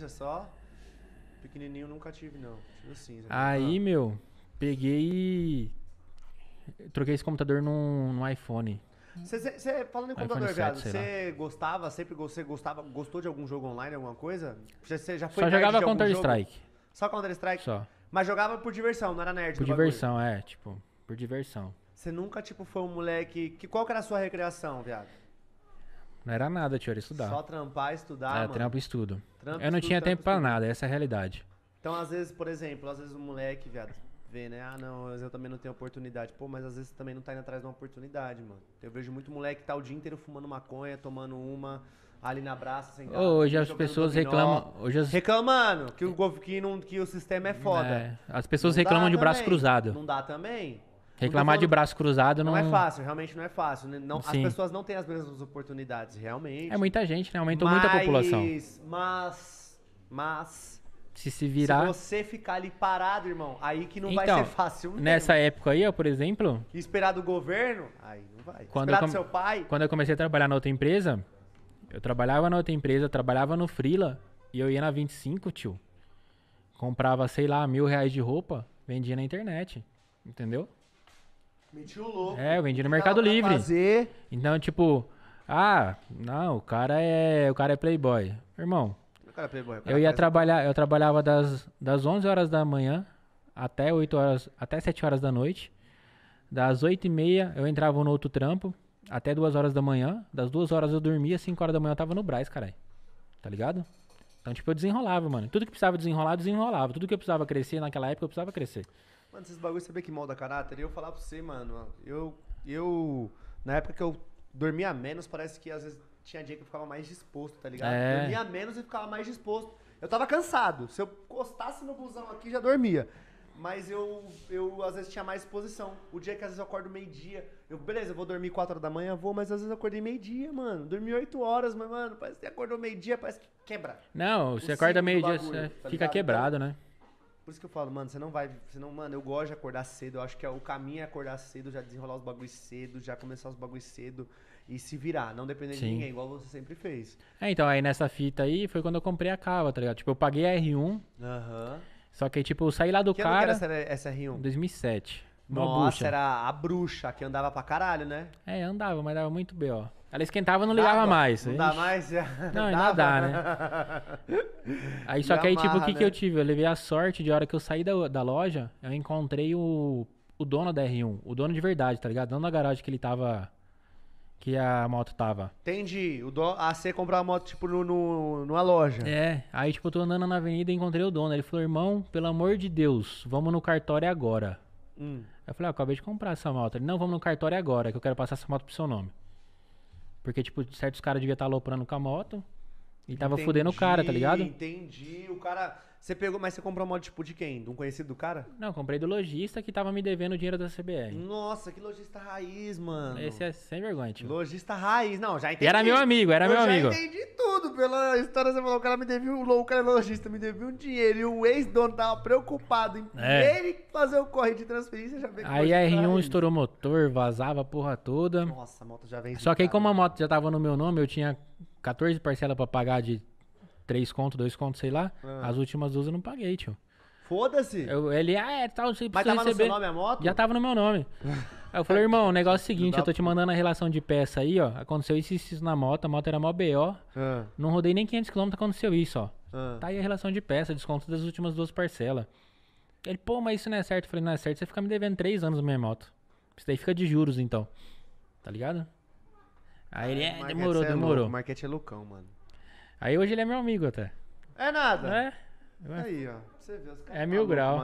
cinza só. Pequenininho nunca tive, não. Tive cinza. Aí, ah. meu, peguei e troquei esse computador num, num iPhone. Você, falando em computador, viado, você gostava, sempre você gostava, gostou de algum jogo online, alguma coisa? Você já foi Só jogava Counter-Strike. Só Counter-Strike? Só. Mas jogava por diversão, não era nerd. Por diversão, bagulho. é, tipo, por diversão. Você nunca, tipo, foi um moleque. Que, qual que era a sua recreação, viado? Não era nada, tio, era estudar. Só trampar, estudar, Era é, trampo e estudo. Trampo, eu não estudo, tinha tempo pra nada, essa é a realidade. Então, às vezes, por exemplo, às vezes o moleque, viado, vê, né? Ah, não, eu também não tenho oportunidade. Pô, mas às vezes também não tá indo atrás de uma oportunidade, mano. Eu vejo muito moleque que tá o dia inteiro fumando maconha, tomando uma, ali na braça, sem graça, Hoje as pessoas dominó. reclamam. Hoje as... Reclamando que o, que, não, que o sistema é foda. É, as pessoas não reclamam de braço cruzado. Não dá também. Reclamar falando... de braço cruzado não... É não... é fácil, realmente não é fácil. Né? Não, as pessoas não têm as mesmas oportunidades, realmente. É muita gente, né? Aumentou mas, muita população. Mas, mas... Se se virar... Se você ficar ali parado, irmão, aí que não então, vai ser fácil. Mesmo. Nessa época aí, ó, por exemplo... esperar do governo, aí não vai. Quando esperar do seu pai... Quando eu comecei a trabalhar na outra empresa, eu trabalhava na outra empresa, trabalhava no Freela, e eu ia na 25, tio. Comprava, sei lá, mil reais de roupa, vendia na internet, entendeu? Meti o louco. É, eu vendi no Mercado Livre. Fazer. Então, tipo, ah, não, o cara é, o cara é playboy. Irmão, cara é playboy, cara eu ia trabalhar, eu trabalhava das, das 11 horas da manhã até 8 horas, até 7 horas da noite. Das 8 e meia eu entrava no outro trampo, até 2 horas da manhã. Das 2 horas eu dormia, 5 horas da manhã eu tava no Braz, caralho. Tá ligado? Então, tipo, eu desenrolava, mano. Tudo que precisava desenrolar, desenrolava. Tudo que eu precisava crescer naquela época, eu precisava crescer. Mano, esses bagulho saber que molda caráter. E eu falar pra você, mano, eu, eu. Na época que eu dormia menos, parece que às vezes tinha dia que eu ficava mais disposto, tá ligado? É. Dormia menos e ficava mais disposto. Eu tava cansado. Se eu encostasse no busão aqui, já dormia. Mas eu, eu às vezes tinha mais disposição. O dia que às vezes eu acordo meio-dia, eu, beleza, eu vou dormir 4 horas da manhã, vou, mas às vezes eu acordei meio-dia, mano. Dormi 8 horas, mas, mano, parece que acordou meio-dia, parece que quebra. Não, você acorda meio-dia, tá fica ligado? quebrado, né? Por isso que eu falo, mano, você não vai. Você não, mano, eu gosto de acordar cedo. Eu acho que é, o caminho é acordar cedo, já desenrolar os bagulhos cedo, já começar os bagulhos cedo e se virar. Não depender Sim. de ninguém, igual você sempre fez. É, então, aí nessa fita aí foi quando eu comprei a cava, tá ligado? Tipo, eu paguei a R1. Aham. Uhum. Só que, tipo, eu saí lá do que cara. Que era essa R1? 2007. Nossa, bruxa. era a bruxa que andava pra caralho, né? É, andava, mas dava muito B, ó. Ela esquentava e não ligava mais. Não dá mais? Não, ainda dá, né? né? Aí só que aí, tipo, o que, né? que eu tive? Eu levei a sorte de hora que eu saí da, da loja, eu encontrei o, o dono da R1. O dono de verdade, tá ligado? dando na garagem que ele tava. Que a moto tava. Entendi. O do a C comprou a moto, tipo, no, no, numa loja. É. Aí, tipo, eu tô andando na avenida e encontrei o dono. Ele falou, irmão, pelo amor de Deus, vamos no cartório agora. Hum. eu falei, ah, acabei de comprar essa moto. Ele, não, vamos no cartório agora, que eu quero passar essa moto pro seu nome. Porque, tipo, certos caras deviam estar tá aloprando com a moto e tava entendi, fudendo o cara, tá ligado? Entendi. O cara você pegou, mas você comprou moto tipo de quem? De um conhecido do cara? Não, comprei do lojista que tava me devendo o dinheiro da CBR. Nossa, que lojista raiz, mano. Esse é sem vergonha, tio. Lojista raiz, não, já entendi. E era meu amigo, era eu meu amigo. Eu já entendi tudo pela história. Você falou, o cara me devia, o cara é lojista, me devia um dinheiro. E o ex-dono tava preocupado em é. ele fazer o corre de transferência. Já veio Aí a R1 raiz. estourou motor, vazava a porra toda. Nossa, a moto já vem. Só que aí, como a moto já tava no meu nome, eu tinha 14 parcelas pra pagar de três conto, dois conto, sei lá. Ah. As últimas duas eu não paguei, tio. Foda-se. Eu- Ele, ah, é tal, você Mas precisa tava no seu nome a moto? Já tava no meu nome. Aí eu falei, irmão, o negócio é o seguinte, eu tô te mandando a relação de peça aí, ó. Aconteceu isso, e isso na moto, a moto era mó BO. Ah, Não rodei nem 500km, aconteceu isso, ó. ah. Tá aí a relação de peça, desconto das últimas duas parcelas. Ele, pô, mas isso não é certo. Eu falei, não é certo, você fica me devendo três anos na minha moto. Isso daí fica de juros, então. Tá ligado? Aí ele, é, demorou, demorou, O é demorou. é loucão, mano. Aí hoje ele é meu amigo até. É nada. É? Aí, ó. Você vê, os caras é mil grau.